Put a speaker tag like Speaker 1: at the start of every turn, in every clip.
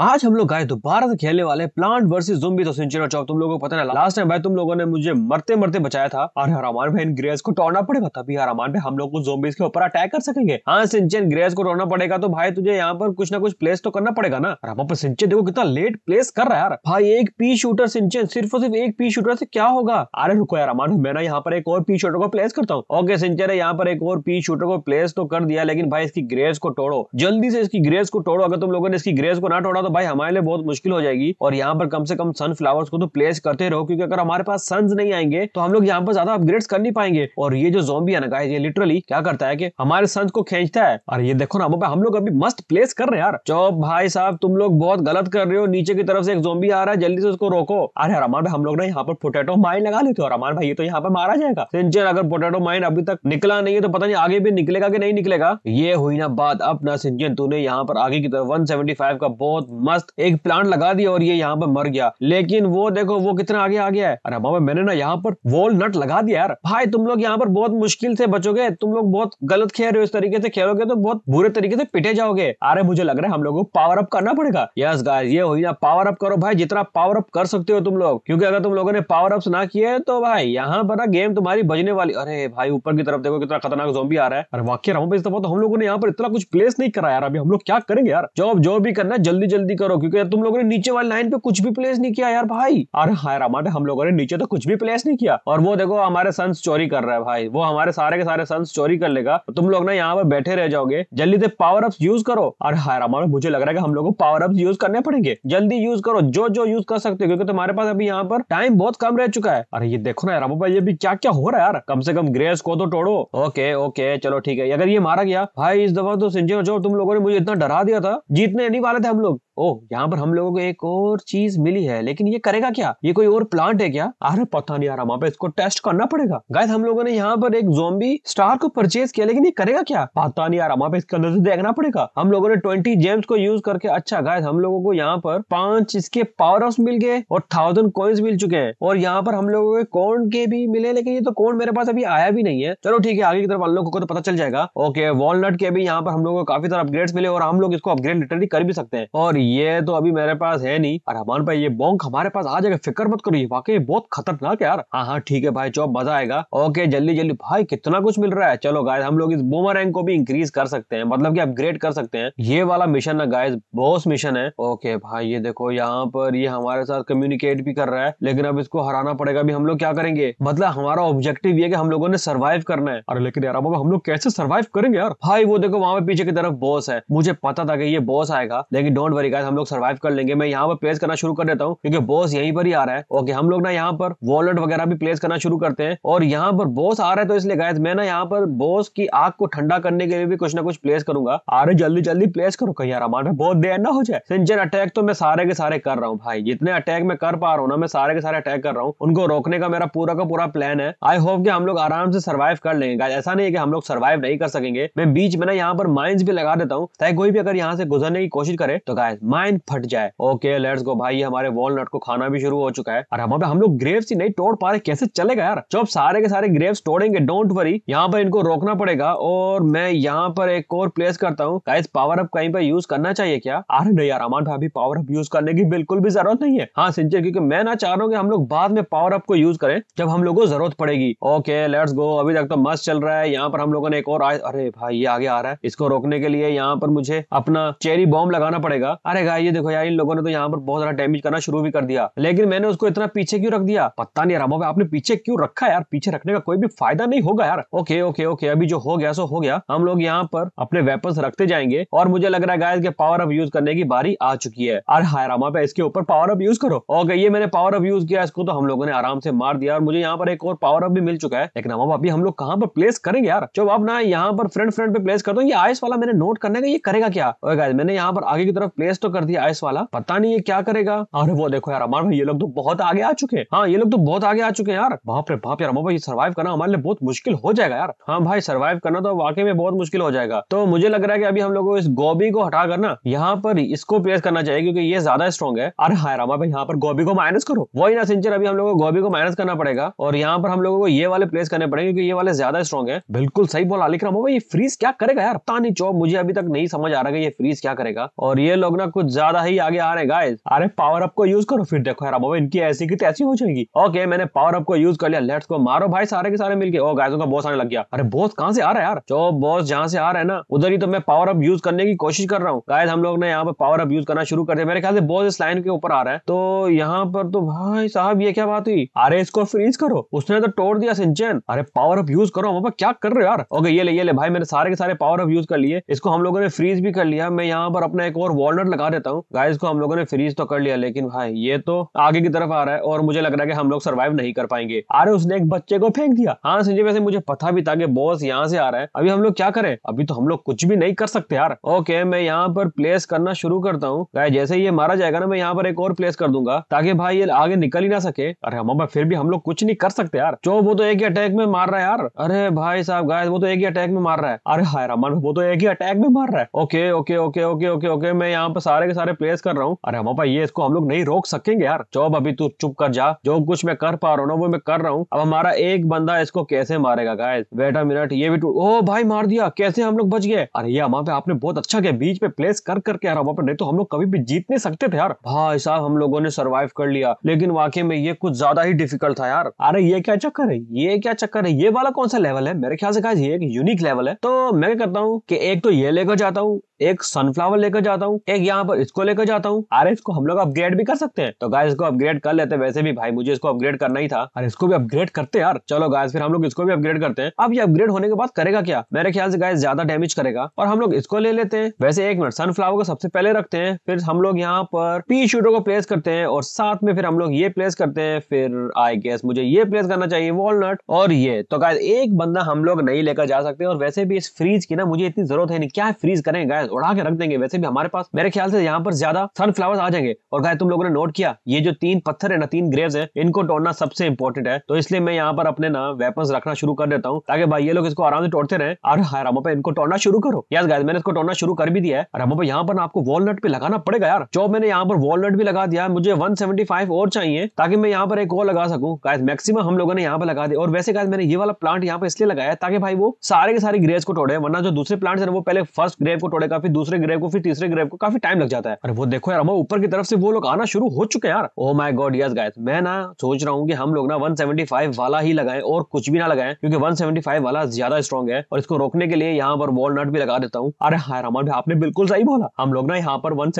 Speaker 1: आज हम लोग गाय दोबारा से खेलने वाले प्लांट वर्सेस जोबी तो सेंचुरी चौक तुम लोगों को पता ना लास्ट टाइम भाई तुम लोगों ने मुझे मरते मरते बचाया था और हरामान भाई इन ग्रेस को तोड़ना पड़ेगा तभी हरामान भाई हम लोग को जोम्बीज के ऊपर अटैक कर सकेंगे हाँ सिंचन ग्रेस को तोड़ना पड़ेगा तो भाई तुझे यहाँ पर कुछ ना कुछ प्लेस तो करना पड़ेगा ना रामा पर सिंचन देखो कितना लेट प्लेस कर रहा है यार भाई एक पी शूटर सिंचन सिर्फ और सिर्फ एक पी शूटर से क्या होगा अरे रुको यार अमान मैं ना यहाँ पर एक और पी शूटर को प्लेस करता हूँ ओके सिंचन है यहाँ पर एक और पी शूटर को प्लेस तो कर दिया लेकिन भाई इसकी ग्रेस को तोड़ो जल्दी से इसकी ग्रेस को तोड़ो अगर तुम लोगों ने इसकी ग्रेस को ना तोड़ा तो तो भाई हमारे लिए बहुत मुश्किल हो जाएगी और यहाँ पर कम से कम सनफ्लावर्स को तो प्लेस करते रहो क्योंकि अगर हमारे पास सन नहीं आएंगे तो हम लोग यहाँ पर ज्यादा अपग्रेड कर नहीं पाएंगे और ये जो जोबी है ना ये लिटरली क्या करता है की हमारे सन को खींचता है और ये देखो ना हम लोग अभी मस्त प्लेस कर रहे हैं यार चौब भाई साहब तुम लोग बहुत गलत कर रहे हो नीचे की तरफ से एक जोबी आ रहा है जल्दी से उसको रोको अरे अरमान भाई हम लोग ना यहाँ पर पोटेटो माइन लगा लेते हो अरमान भाई ये तो यहाँ पर मारा जाएगा सिंचर अगर पोटेटो माइन अभी तक निकला नहीं है तो पता नहीं आगे भी निकलेगा कि नहीं निकलेगा ये हुई ना बात अब ना सिंचन तूने यहाँ पर आगे की तरफ 175 का बहुत मस्त एक प्लांट लगा दिया और ये यहाँ पर मर गया लेकिन वो देखो वो कितना आगे आ गया है अरे बाबा मैंने ना यहाँ पर नट लगा दिया यार भाई तुम लोग यहाँ पर बहुत मुश्किल से बचोगे तुम लोग बहुत गलत खेल रहे हो इस तरीके से खेलोगे तो बहुत बुरे तरीके से पिटे जाओगे अरे मुझे लग रहा है हम लोग को पावर अप करना पड़ेगा यस गाइस ये हुई ना पावर अप करो भाई जितना पावर अप कर सकते हो तुम लोग क्योंकि अगर तुम लोगों ने पावर अप ना किए तो भाई यहाँ पर ना गेम तुम्हारी बजने वाली अरे भाई ऊपर की तरफ देखो कितना खतरनाक जोम्बी आ रहा है अरे वाक्य रहा हूँ तो हम लोगों ने यहाँ पर इतना कुछ प्लेस नहीं करा यार अभी हम लोग क्या करेंगे यार जो जो भी करना जल्दी जल्दी जल्दी करो क्योंकि तुम लोगों ने नीचे वाली लाइन पे कुछ भी प्लेस नहीं किया यार भाई अरे हाय रामाटे हम लोगों ने नीचे तो कुछ भी प्लेस नहीं किया और वो देखो हमारे सन्स चोरी कर रहा है भाई वो हमारे सारे के सारे सन्स चोरी कर लेगा तो तुम लोग ना यहाँ पर बैठे रह जाओगे जल्दी से पावर अप यूज करो और हाय रामा मुझे लग रहा है हम लोग को पावर अप यूज करने पड़ेंगे जल्दी यूज करो जो जो यूज कर सकते हो क्योंकि तुम्हारे पास अभी यहाँ पर टाइम बहुत कम रह चुका है अरे ये देखो ना रामो भाई ये भी क्या क्या हो रहा है यार कम से कम ग्रेस को तो तोड़ो ओके ओके चलो ठीक है अगर ये मारा गया भाई इस दफा तो संजय जो तुम लोगों ने मुझे इतना डरा दिया था जीतने नहीं वाले थे हम लोग ओ यहाँ पर हम लोगों को एक और चीज मिली है लेकिन ये करेगा क्या ये कोई और प्लांट है क्या अरे पता नहीं आ रहा वहाँ पे इसको टेस्ट करना पड़ेगा गायद हम लोगों ने यहाँ पर एक जोम्बी स्टार को परचेज किया लेकिन ये करेगा क्या पता नहीं आ रहा वहाँ पे इसके अंदर से देखना पड़ेगा हम लोगों ने ट्वेंटी जेम्स को यूज करके अच्छा गायद हम लोगों को यहाँ पर पांच इसके पावर हाउस मिल गए और थाउजेंड कॉइन्स मिल चुके हैं और यहाँ पर हम लोगों के कोण के भी मिले लेकिन ये तो कोण मेरे पास अभी आया भी नहीं है चलो ठीक है आगे की तरफ हम लोगों को तो पता चल जाएगा ओके वॉलनट के भी यहाँ पर हम लोगों को काफी सारे अपग्रेड मिले और हम लोग इसको अपग्रेड लिटरली कर भी सकते हैं और ये तो अभी मेरे पास है नहीं अरहमान भाई ये बॉन्क हमारे पास आ जाएगा फिक्र मत करो ये वाकई बहुत खतरनाक यार हाँ हाँ ठीक है भाई चौब मजा आएगा ओके जल्दी जल्दी भाई कितना कुछ मिल रहा है चलो गाय हम लोग इस बोमा रैंक को भी इंक्रीज कर सकते हैं मतलब की अपग्रेड कर सकते हैं ये वाला मिशन ना गाय बॉस मिशन है ओके भाई ये देखो यहाँ पर ये हमारे साथ कम्युनिकेट भी कर रहा है लेकिन अब इसको हराना पड़ेगा अभी हम लोग क्या करेंगे मतलब हमारा ऑब्जेक्टिव ये हम लोगों ने सर्वाइव करना है अरे लेकिन यार हम लोग कैसे सर्वाइव करेंगे यार भाई वो देखो वहां पे पीछे की तरफ बॉस है मुझे पता था कि ये बॉस आएगा लेकिन डोंट वरी गाइस हम लोग सर्वाइव कर लेंगे मैं यहाँ पर प्लेस करना शुरू कर देता हूँ क्योंकि बॉस यहीं पर ही आ रहा है ओके हम लोग ना यहाँ पर वॉलेट वगैरह भी प्लेस करना शुरू करते हैं और यहाँ पर बॉस आ रहा है तो इसलिए गाइस मैं ना यहाँ पर बॉस की आग को ठंडा करने के लिए भी कुछ ना कुछ प्लेस करूंगा अरे जल्दी जल्दी प्लेस करो कहीं यार हमारे बहुत देर ना हो जाए सिंचन अटैक तो मैं सारे के सारे कर रहा हूँ भाई जितने अटैक मैं कर पा रहा हूँ ना मैं सारे के सारे अटैक कर रहा हूँ उनको रोकने का मेरा पूरा का पूरा प्लान है आई होप कि हम लोग आराम से सर्वाइव कर लेंगे ऐसा नहीं है कि हम लोग सर्वाइव नहीं कर सकेंगे मैं बीच में ना यहाँ पर माइंस भी लगा देता हूँ कोई भी अगर यहाँ से गुजरने की कोशिश करे तो गाय माइंड फट जाए ओके लेट्स गो भाई हमारे वॉलनट को खाना भी शुरू हो चुका है और हमारे हम लोग ग्रेव्स ही नहीं तोड़ पा रहे कैसे चलेगा यार जब सारे के सारे ग्रेव्स तोड़ेंगे डोंट वरी यहाँ पर इनको रोकना पड़ेगा और मैं यहाँ पर एक और प्लेस करता हूँ गाइस पावर अप कहीं पर यूज करना चाहिए क्या अरे नहीं यार अमान भाभी पावर अप यूज करने की बिल्कुल भी जरूरत नहीं है हाँ सिंचर क्योंकि मैं ना चाह रहा हूँ कि हम लोग बाद में पावर अप को यूज करें जब हम लोग को जरूरत पड़ेगी ओके लेट्स गो अभी तक तो मस्त चल रहा है यहाँ पर हम लोगों ने एक और अरे भाई ये आगे आ रहा है इसको रोकने के लिए यहाँ पर मुझे अपना चेरी बॉम्ब लगाना पड़ेगा अरे गाय ये देखो यार इन लोगों ने तो यहाँ पर बहुत ज्यादा डैमेज करना शुरू भी कर दिया लेकिन मैंने उसको इतना पीछे क्यों रख दिया पता नहीं रामा आपने पीछे क्यों रखा यार पीछे रखने का कोई भी फायदा नहीं होगा यार ओके ओके ओके अभी जो हो गया सो हो गया हम लोग यहाँ पर अपने वेपन रखते जाएंगे और मुझे लग रहा है के पावर अप यूज करने की बारी आ चुकी है अरे हाय रामा पे इसके ऊपर पावर अप यूज करो ओके ये मैंने पावर अप यूज किया इसको तो हम लोगों ने आराम से मार दिया और मुझे यहाँ पर एक और पावर अप भी मिल चुका है लेकिन रामा अभी हम लोग कहाँ पर प्लेस करेंगे यार जब आप ना यहाँ पर फ्रंट फ्रंट पे प्लेस कर दो ये वाला मैंने नोट करने का ये करेगा क्या मैंने यहाँ पर आगे की तरफ प्लेस आइस तो कर दिया आइस वाला पता नहीं ये क्या करेगा अरे वो देखो यार अमर भाई ये लोग तो बहुत आगे आ चुके हैं हाँ ये लोग तो बहुत आगे आ चुके हैं यार बाप रे बाप यार अमर भाई सर्वाइव करना हमारे लिए बहुत मुश्किल हो जाएगा यार हाँ भाई सर्वाइव करना तो वाकई में बहुत मुश्किल हो जाएगा तो मुझे लग रहा है की अभी हम लोग इस गोभी को हटा कर ना यहाँ पर इसको पेस करना चाहिए क्योंकि ये ज्यादा स्ट्रॉन्ग है अरे हाँ रामा भाई यहाँ पर गोभी को माइनस करो वही ना सिंचर अभी हम लोग गोभी को माइनस करना पड़ेगा और यहाँ पर हम लोगों को ये वाले प्लेस करने पड़ेंगे क्योंकि ये वाले ज्यादा स्ट्रॉन्ग है बिल्कुल सही बोला लिख रहा हूँ भाई ये फ्रीज क्या करेगा यार पता नहीं चौब मुझे अभी तक नहीं समझ आ रहा है ये फ्रीज क्या करेगा और ये लोग ना कुछ ज्यादा ही आगे आ रहे गाइस अरे पावर अप को यूज करो फिर देखो यार अब इनकी ऐसी की तैसी तो हो जाएगी ओके मैंने पावर अप को यूज कर लिया लेट्स को मारो भाई सारे के सारे मिलके ओ oh, गाइस उनका बॉस आने लग गया अरे बॉस कहाँ से आ रहा है यार जो बॉस जहाँ से आ रहा है ना उधर ही तो मैं पावर अप यूज करने की कोशिश कर रहा हूँ गाइस हम लोग ने यहाँ पर पावर अप यूज करना शुरू कर दिया मेरे ख्याल से बॉस इस लाइन के ऊपर आ रहा है तो यहाँ पर तो भाई साहब ये क्या बात हुई अरे इसको फ्रीज करो उसने तो तोड़ दिया सिंचन अरे पावर अप यूज करो वहां क्या कर रहे हो यार ओके ये ले ये ले भाई मैंने सारे के सारे पावर अप यूज कर लिए इसको हम लोगों ने फ्रीज भी कर लिया मैं यहाँ पर अपना एक और वॉलनट लगा देता हूँ गाइस को हम लोगों ने फ्रीज तो कर लिया लेकिन भाई ये तो आगे की तरफ आ रहा है और मुझे लग रहा है कि हम लोग सर्वाइव नहीं कर पाएंगे अरे उसने एक बच्चे को फेंक दिया हाँ संजय वैसे मुझे पता भी था कि बॉस यहाँ से आ रहा है अभी हम लोग क्या करें अभी तो हम लोग कुछ भी नहीं कर सकते यार ओके मैं यहाँ पर प्लेस करना शुरू करता हूँ जैसे ये मारा जाएगा ना मैं यहाँ पर एक और प्लेस कर दूंगा ताकि भाई ये आगे निकल ही ना सके अरे हम फिर भी हम लोग कुछ नहीं कर सकते यार चो वो तो एक ही अटैक में मार रहा है यार अरे भाई साहब गाय वो तो एक ही अटैक में मार रहा है अरे हाय रमन वो तो एक ही अटैक में मार रहा है okay okay okay okay okay okay मैं यहाँ पर सारे के सारे प्लेयर्स कर रहा हूँ अरे हम भाई ये इसको हम लोग नहीं रोक सकेंगे यार चौब अभी तू चुप कर जा जो कुछ मैं कर पा रहा हूँ ना वो मैं कर रहा हूँ अब हमारा एक बंदा इसको कैसे मारेगा गाय बेटा मिनट ये भी ओ भाई मार दिया कैसे हम लोग बच गए अरे ये हमारे आपने बहुत अच्छा किया बीच पे प्लेस कर करके यार पे नहीं तो हम लोग कभी भी जीत नहीं सकते थे यार भाई साहब हम लोगों ने सर्वाइव कर लिया लेकिन वाकई में ये कुछ ज्यादा ही डिफिकल्ट था यार अरे ये क्या चक्कर है ये क्या चक्कर है ये वाला कौन सा लेवल है मेरे ख्याल से गाइस ये एक यूनिक लेवल है तो मैं करता हूँ कि एक तो ये लेकर जाता हूँ एक सनफ्लावर लेकर जाता हूँ एक यहाँ पर इसको लेकर जाता हूँ अरे इसको हम लोग अपग्रेड भी कर सकते हैं तो गाय इसको अपग्रेड कर लेते हैं वैसे भी भाई मुझे इसको अपग्रेड करना ही था अरे इसको भी अपग्रेड करते यार चलो गाय फिर हम लोग इसको भी अपग्रेड करते हैं अब ये अपग्रेड होने के बाद करेगा क्या मेरे ख्याल से गाय ज्यादा डैमेज करेगा और हम लोग इसको ले लेते हैं वैसे एक मिनट सनफ्लावर को सबसे पहले रखते हैं फिर हम लोग यहाँ पर पी शूटर को प्लेस करते हैं और साथ में फिर हम लोग ये प्लेस करते हैं फिर आई गेस मुझे ये प्लेस करना चाहिए वॉलनट और ये तो गाय एक बंदा हम लोग नहीं लेकर जा सकते और वैसे भी इस फ्रीज की ना मुझे इतनी जरूरत है नहीं क्या फ्रीज करें गाय गाइस उड़ा के रख देंगे वैसे भी हमारे पास मेरे ख्याल से यहाँ पर ज्यादा सनफ्लावर्स आ जाएंगे और गाय तुम लोगों ने नोट किया ये जो तीन पत्थर है ना तीन ग्रेव है इनको तोड़ना सबसे इंपॉर्टेंट है तो इसलिए मैं यहाँ पर अपने ना वेपन रखना शुरू कर देता हूँ ताकि भाई ये लोग इसको आराम से तोड़ते रहे और हाँ, रमो पे इनको तोड़ना शुरू करो यस गाय मैंने इसको तोड़ना शुरू कर भी दिया है रमो पे यहाँ पर आपको वॉलनट पे लगाना पड़ेगा यार जो मैंने यहाँ पर वॉलनट भी लगा दिया मुझे वन और चाहिए ताकि मैं यहाँ पर एक और लगा सकूँ गाइस मैक्सिमम हम लोगों ने यहाँ पर लगा दिया और वैसे गाय मैंने ये वाला प्लांट यहाँ पर इसलिए लगाया ताकि भाई वो सारे के सारे ग्रेव को तोड़े वरना जो दूसरे प्लांट है वो पहले फर्स्ट ग्रेव को तोड़ेगा का फिर दूसरे ग्रह को फिर तीसरे ग्रह को काफी टाइम लग जाता है अरे वो देखो यार हमारे ऊपर की तरफ से वो लोग आना शुरू हो चुके हैं यार oh my god yes guys मैं ना सोच रहा हूँ कि हम लोग ना वन वाला ही लगाए और कुछ भी ना लगाए क्योंकि वन वाला ज्यादा स्ट्रॉन्ग है और इसको रोकने के लिए यहाँ पर वॉलनट भी लगा देता हूँ अरे हाँ रमन आपने बिल्कुल सही बोला हम लोग ना यहाँ पर वन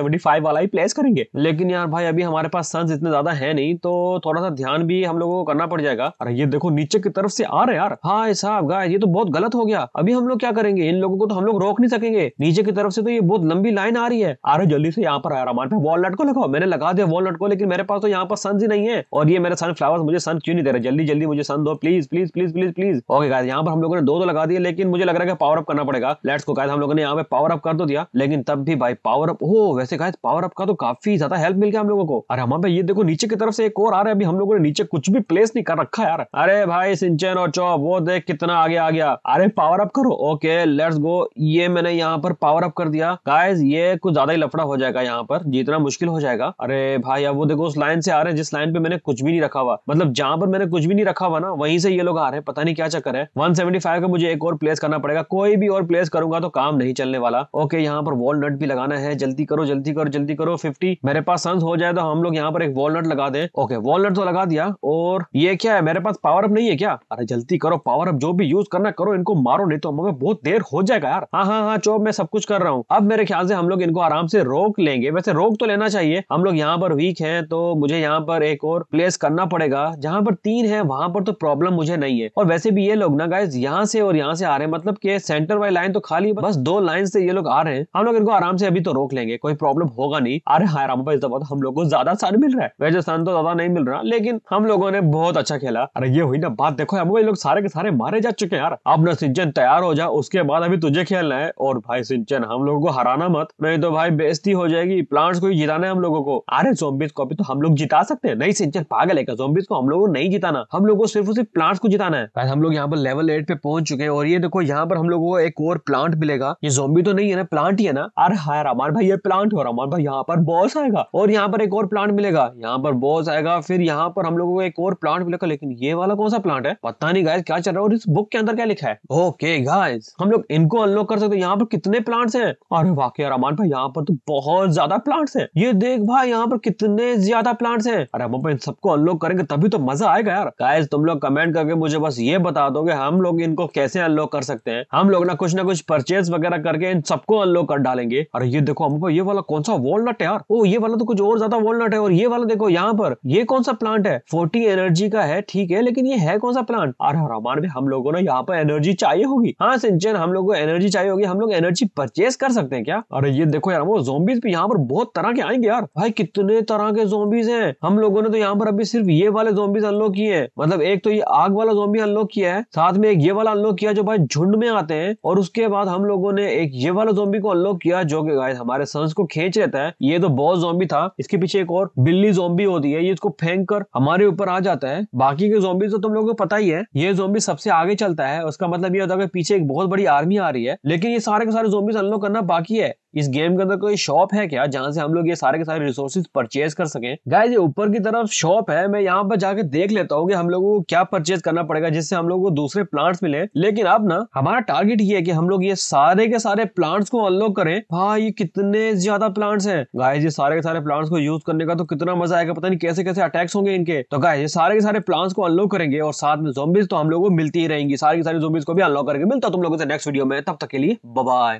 Speaker 1: वाला ही प्लेस करेंगे लेकिन यार भाई अभी हमारे पास सन्स इतने ज्यादा है नहीं तो थोड़ा सा ध्यान भी हम लोगों को करना पड़ जाएगा अरे ये देखो नीचे की तरफ से आ रहे यार हाँ साहब गाय ये तो बहुत गलत हो गया अभी हम लोग क्या करेंगे इन लोगों को तो हम लोग रोक नहीं सकेंगे नीचे की तरफ तरफ से तो ये बहुत लंबी लाइन आ रही है आ रहा जल्दी से यहाँ पर आया रमान पे वॉल को लगाओ मैंने लगा दिया वॉल को लेकिन मेरे पास तो यहाँ पर सन ही नहीं है और ये मेरे सन फ्लावर्स मुझे सन क्यों नहीं दे रहे जल्दी जल्दी मुझे सन दो please please please please please okay guy यहाँ पर हम लोगों ने दो तो लगा दिया लेकिन मुझे लग रहा है पावर अप करना पड़ेगा लेट्स को गाय हम लोगों ने यहाँ पे पावर अप कर तो दिया लेकिन तब भी भाई पावर अप हो वैसे कहा पावर अप का तो काफी ज्यादा हेल्प मिल गया हम लोगों को अरे हमारे ये देखो नीचे की तरफ से एक और आ रहा है अभी हम लोगों ने नीचे कुछ भी प्लेस नहीं कर रखा यार अरे भाई सिंचन और चौप वो देख कितना आगे आ गया अरे पावर अप करो ओके लेट्स गो ये मैंने यहाँ पर पावर अप कर दिया गाइस ये कुछ ज्यादा ही लफड़ा हो जाएगा यहाँ पर जितना मुश्किल हो जाएगा अरे भाई अब वो देखो उस लाइन से आ रहे हैं जिस लाइन पे मैंने कुछ भी नहीं रखा हुआ मतलब जहां पर मैंने कुछ भी नहीं रखा हुआ ना वहीं से ये लोग आ रहे हैं पता नहीं क्या चक्कर है 175 का मुझे एक और प्लेस करना पड़ेगा कोई भी और प्लेस करूंगा तो काम नहीं चलने वाला ओके यहाँ पर वॉलनट भी लगाना है जल्दी करो जल्दी करो जल्दी करो फिफ्टी मेरे पास सन्स हो जाए तो हम लोग यहाँ पर एक वॉलनट लगा दे ओके वॉलनट तो लगा दिया और ये क्या है मेरे पास पावर अप नहीं है क्या अरे जल्दी करो पावर अप जो भी यूज करना करो इनको मारो नहीं तो हमें बहुत देर हो जाएगा यार हाँ हाँ हाँ चो मैं सब कुछ कर रहा हूँ अब मेरे ख्याल से हम लोग इनको आराम से रोक लेंगे वैसे रोक तो लेना चाहिए हम लोग यहाँ पर वीक है तो मुझे यहाँ पर एक और प्लेस करना पड़ेगा जहाँ पर तीन है वहां पर तो प्रॉब्लम मुझे नहीं है और वैसे भी ये लोग ना गाय यहाँ से और यहाँ से आ रहे हैं मतलब के सेंटर वाली लाइन तो खाली बस दो लाइन से ये लोग आ रहे हैं हम लोग इनको आराम से अभी तो रोक लेंगे कोई प्रॉब्लम होगा नहीं अरे हाँ राम भाई इस दफा तो हम लोग को ज्यादा सन मिल रहा है वैसे सन तो ज्यादा नहीं मिल रहा लेकिन हम लोगों ने बहुत अच्छा खेला अरे ये हुई ना बात देखो अब लोग सारे के सारे मारे जा चुके हैं यार अब ना सिंचन तैयार हो जाए उसके बाद अभी तुझे खेलना है और भाई सिंचन हम हम लोगों को हराना मत नहीं तो भाई बेस्ती हो जाएगी प्लांट्स को ही जिताना है हम लोगों को अरे जोम्बिस को अभी तो हम लोग जिता सकते हैं नहीं सिंचर पागल है जोम्बिस को हम लोगों को नहीं जिताना हम लोगों को सिर्फ सिर्फ प्लांट्स को जिताना है हम लोग यहाँ पर लेवल एट पे पहुंच चुके हैं और ये देखो यहाँ पर हम लोगों को एक और प्लांट मिलेगा ये जोम्बी तो नहीं है ना प्लांट ही है ना अरे हाय रामान भाई ये प्लांट हो रामान भाई यहाँ पर बॉस आएगा और यहाँ पर एक और प्लांट मिलेगा यहाँ पर बॉस आएगा फिर यहाँ पर हम लोगों को एक और प्लांट मिलेगा लेकिन ये वाला कौन सा प्लांट है पता नहीं गाय क्या चल रहा है और इस बुक के अंदर क्या लिखा है ओके गाइज हम लोग इनको अनलॉक कर सकते हैं यहाँ पर कितने प्लांट्स हैं अरे वाकई अरमान भाई यहाँ पर तो बहुत ज्यादा प्लांट्स हैं ये देख भाई यहाँ पर कितने ज्यादा प्लांट्स हैं अरे अमन भाई इन सबको अनलॉक करेंगे तभी तो मजा आएगा यार गाइस तुम लोग कमेंट करके मुझे बस ये बता दो हम लोग इनको कैसे अनलॉक कर सकते हैं हम लोग ना कुछ ना कुछ परचेज वगैरह करके इन सबको अनलॉक कर डालेंगे अरे ये देखो अमन भाई ये वाला कौन सा वॉलनट है यार ओ ये वाला तो कुछ और ज्यादा वॉलनट है और ये वाला देखो यहाँ पर ये कौन सा प्लांट है फोर्टी एनर्जी का है ठीक है लेकिन ये है कौन सा प्लांट अरे अरमान भाई हम लोगों ने यहाँ पर एनर्जी चाहिए होगी हाँ सिंचन हम लोग को एनर्जी चाहिए होगी हम लोग एनर्जी परचेज फेस कर सकते हैं क्या अरे ये देखो यार वो जोम्बीज भी यहाँ पर बहुत तरह के आएंगे यार भाई कितने तरह के जोम्बीज हैं हम लोगों ने तो यहाँ पर अभी सिर्फ ये वाले जोम्बीज अनलॉक किए हैं मतलब एक तो ये आग वाला जोम्बी अनलॉक किया है साथ में एक ये वाला अनलॉक किया जो भाई झुंड में आते हैं और उसके बाद हम लोगों ने एक ये वाला जोम्बी को अनलॉक किया जो कि गाय हमारे सन्स को खींच लेता है ये तो बहुत जोम्बी था इसके पीछे एक और बिल्ली जोम्बी होती है ये इसको फेंक कर हमारे ऊपर आ जाता है बाकी के जोम्बी तो तुम लोगों को पता ही है ये जोम्बी सबसे आगे चलता है उसका मतलब ये होता है पीछे एक बहुत बड़ी आर्मी आ रही है लेकिन ये सारे के सारे जोम्बीज अनलॉक फॉलो करना बाकी है इस गेम के अंदर कोई शॉप है क्या जहाँ से हम लोग ये सारे के सारे रिसोर्सेज परचेज कर सके गाय ये ऊपर की तरफ शॉप है मैं यहाँ पर जाके देख लेता हूँ कि हम लोगों को क्या परचेज करना पड़ेगा जिससे हम लोगों को दूसरे प्लांट्स मिले लेकिन अब ना हमारा टारगेट ये है कि हम लोग ये सारे के सारे प्लांट्स को अनलॉक करें हाँ ये कितने ज्यादा प्लांट्स है गाय ये सारे के सारे प्लांट्स को यूज करने का तो कितना मजा आएगा पता नहीं कैसे कैसे अटैक्स होंगे इनके तो गाय ये सारे के सारे प्लांट्स को अनलॉक करेंगे और साथ में जोम्बिस तो हम लोग को मिलती ही रहेंगी सारे के सारे जोम्बिस को भी अनलॉक करेंगे मिलता तुम लोगों से नेक्स्ट वीडियो में तब तक के लिए बबाई